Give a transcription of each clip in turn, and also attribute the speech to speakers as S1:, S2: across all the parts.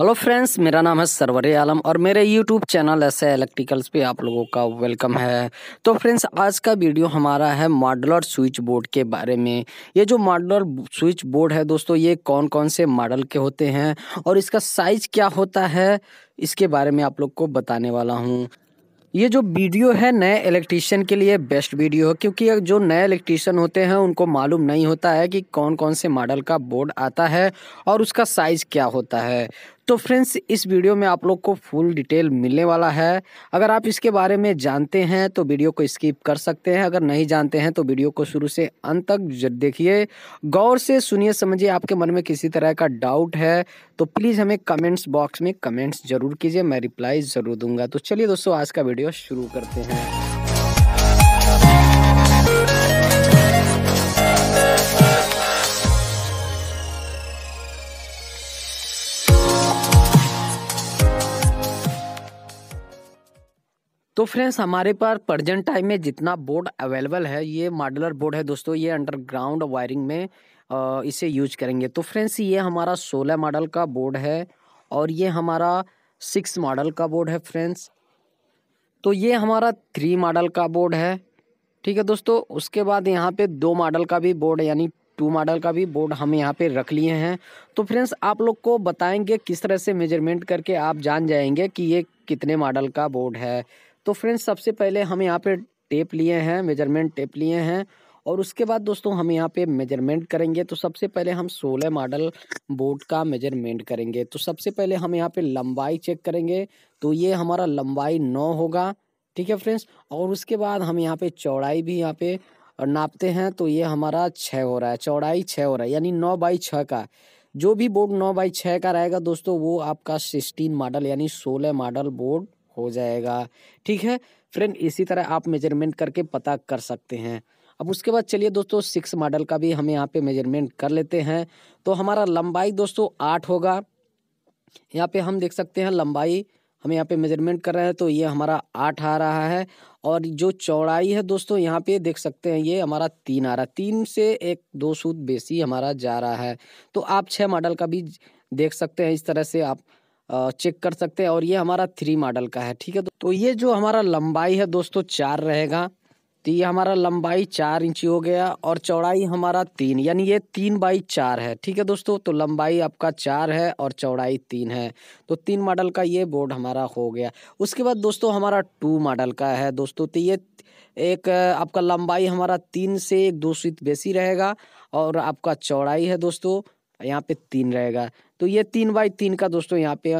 S1: hello friends मेरा नाम है सरवर आलम और मेरे यूट्यूब चैनल ऐसे इलेक्ट्रिकल्स पे आप लोगों का वेलकम है तो फ्रेंड्स आज का वीडियो हमारा है मॉडलर स्विच बोर्ड के बारे में ये जो मॉडलर स्विच बोर्ड है दोस्तों ये कौन कौन से मॉडल के होते हैं और इसका साइज क्या होता है इसके बारे में आप लोग को बताने वाला हूँ ये जो वीडियो है नए इलेक्ट्रीशियन के लिए बेस्ट वीडियो है क्योंकि जो नए इलेक्ट्रीशियन होते हैं उनको मालूम नहीं होता है कि कौन कौन से मॉडल का बोर्ड आता है और उसका साइज़ क्या होता है तो फ्रेंड्स इस वीडियो में आप लोग को फुल डिटेल मिलने वाला है अगर आप इसके बारे में जानते हैं तो वीडियो को स्किप कर सकते हैं अगर नहीं जानते हैं तो वीडियो को शुरू से अंत तक देखिए गौर से सुनिए समझिए आपके मन में किसी तरह का डाउट है तो प्लीज़ हमें कमेंट्स बॉक्स में कमेंट्स ज़रूर कीजिए मैं रिप्लाई ज़रूर दूंगा तो चलिए दोस्तों आज का वीडियो शुरू करते हैं तो फ्रेंड्स हमारे पास प्रजेंट टाइम में जितना बोर्ड अवेलेबल है ये मॉडलर बोर्ड है दोस्तों ये अंडरग्राउंड वायरिंग में इसे यूज करेंगे तो फ्रेंड्स ये हमारा सोलह मॉडल का बोर्ड है और ये हमारा सिक्स मॉडल का बोर्ड है फ्रेंड्स तो ये हमारा थ्री मॉडल का बोर्ड है ठीक है दोस्तों उसके बाद यहाँ पे दो मॉडल का भी बोर्ड यानी टू मॉडल का भी बोर्ड हम यहाँ पे रख लिए हैं तो फ्रेंड्स आप लोग को बताएंगे किस तरह से मेजरमेंट करके आप जान जाएंगे कि ये कितने मॉडल का बोर्ड है तो फ्रेंड्स सबसे पहले हम यहाँ पे टेप लिए हैं मेजरमेंट टेप लिए हैं और उसके बाद दोस्तों हम यहाँ पे मेजरमेंट करेंगे तो सबसे पहले हम 16 मॉडल बोर्ड का मेजरमेंट करेंगे तो सबसे पहले हम यहाँ पे लंबाई चेक करेंगे तो ये हमारा लंबाई नौ होगा ठीक है फ्रेंड्स और उसके बाद हम यहाँ पे चौड़ाई भी यहाँ पे नापते हैं तो ये हमारा छः हो रहा है चौड़ाई छः हो रहा है यानी नौ बाई छः का जो भी बोर्ड नौ बाई छः का रहेगा दोस्तों वो आपका सिक्सटीन मॉडल यानी सोलह मॉडल बोर्ड हो जाएगा ठीक है फ्रेंड इसी तरह आप मेजरमेंट करके पता कर सकते हैं अब उसके बाद चलिए दोस्तों सिक्स मॉडल का भी हम यहाँ पे मेजरमेंट कर लेते हैं तो हमारा लंबाई दोस्तों आठ होगा यहाँ पे हम देख सकते हैं लंबाई हम यहाँ पे मेजरमेंट कर रहे हैं तो ये हमारा आठ आ रहा है और जो चौड़ाई है दोस्तों यहाँ पे देख सकते हैं ये हमारा तीन आ रहा है तीन से एक दो सूद बेसी हमारा जा रहा है तो आप छः मॉडल का भी देख सकते हैं इस तरह से आप चेक कर सकते हैं और ये हमारा थ्री मॉडल का है ठीक है तो, तो ये जो हमारा लंबाई है दोस्तों चार रहेगा तो ये हमारा लंबाई चार इंची हो गया और चौड़ाई हमारा तीन यानी ये तीन बाई चार है ठीक है दोस्तों तो लंबाई आपका चार है और चौड़ाई तीन है तो तीन मॉडल का ये बोर्ड हमारा हो गया उसके बाद दोस्तों हमारा टू मॉडल का है दोस्तों तो ये एक आपका लंबाई हमारा तीन से एक दो सीट बेसी रहेगा और आपका चौड़ाई है दोस्तों यहाँ पे तीन रहेगा तो ये तीन बाई तीन का दोस्तों यहाँ पे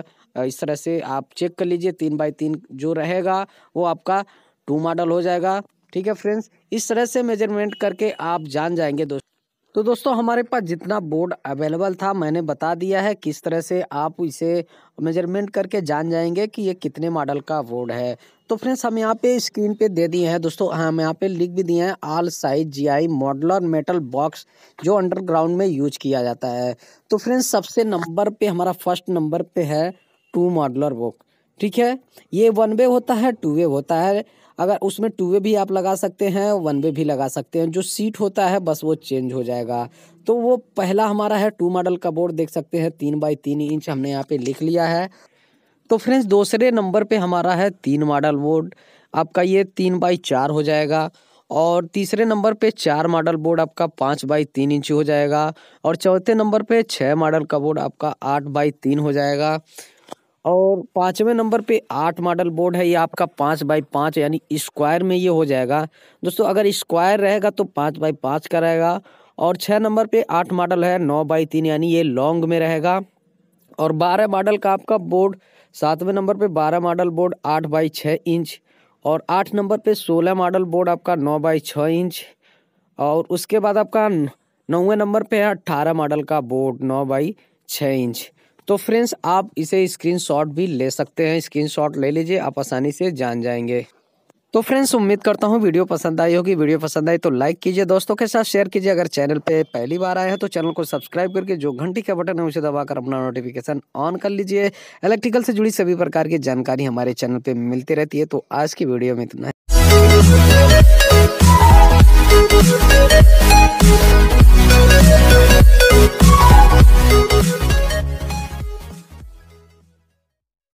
S1: इस तरह से आप चेक कर लीजिए तीन बाई तीन जो रहेगा वो आपका टू मॉडल हो जाएगा ठीक है फ्रेंड्स इस तरह से मेजरमेंट करके आप जान जाएंगे दोस्तों तो दोस्तों हमारे पास जितना बोर्ड अवेलेबल था मैंने बता दिया है किस तरह से आप इसे मेजरमेंट करके जान जाएंगे कि ये कितने मॉडल का बोर्ड है तो फ्रेंड्स हम यहाँ पे स्क्रीन पे दे दिए हैं दोस्तों हाँ, हम यहाँ पे लिख भी दिए हैं all size GI modular metal box जो अंडरग्राउंड में यूज किया जाता है तो फ्रेंड्स सबसे नंबर पे हमारा फर्स्ट नंबर पे है टू मॉडलर बॉक्स ठीक है ये वन वे होता है टू वे होता है अगर उसमें टू वे भी आप लगा सकते हैं वन वे भी लगा सकते हैं जो सीट होता है बस वो चेंज हो जाएगा तो वो पहला हमारा है टू मॉडल का बोर्ड देख सकते हैं तीन बाई तीन इंच हमने यहाँ पे लिख लिया है तो फ्रेंड्स दूसरे नंबर पे हमारा है तीन मॉडल बोर्ड आपका ये तीन बाई चार हो जाएगा और तीसरे नंबर पे चार मॉडल बोर्ड आपका पाँच बाई तीन इंच हो जाएगा और चौथे नंबर पे छः मॉडल का बोर्ड आपका आठ बाई तीन हो जाएगा और पाँचवें नंबर पे आठ मॉडल बोर्ड है ये आपका पाँच बाई पाँच यानी स्क्वायर में ये हो जाएगा दोस्तों अगर स्क्वायर रहेगा तो पाँच बाई पाँच का रहेगा और छः नंबर पे आठ मॉडल है नौ बाई तीन यानी ये लॉन्ग में रहेगा और बारह मॉडल का आपका बोर्ड सातवें नंबर पे बारह मॉडल बोर्ड आठ बाई छः इंच और आठ नंबर पे सोलह मॉडल बोर्ड आपका नौ बाई छः इंच और उसके बाद आपका नौवें नंबर पे है अट्ठारह मॉडल का बोर्ड नौ बाई छः इंच तो फ्रेंड्स आप इसे स्क्रीनशॉट भी ले सकते हैं स्क्रीनशॉट ले लीजिए आप आसानी से जान जाएंगे तो फ्रेंड्स उम्मीद करता हूँ वीडियो पसंद आई होगी वीडियो पसंद आई तो लाइक कीजिए दोस्तों के साथ शेयर कीजिए अगर चैनल पे पहली बार आए हैं तो चैनल को सब्सक्राइब करके जो घंटी का बटन है उसे दबाकर अपना नोटिफिकेशन ऑन कर लीजिए इलेक्ट्रिकल से जुड़ी सभी प्रकार की जानकारी हमारे चैनल पर मिलती रहती है तो आज की वीडियो में इतना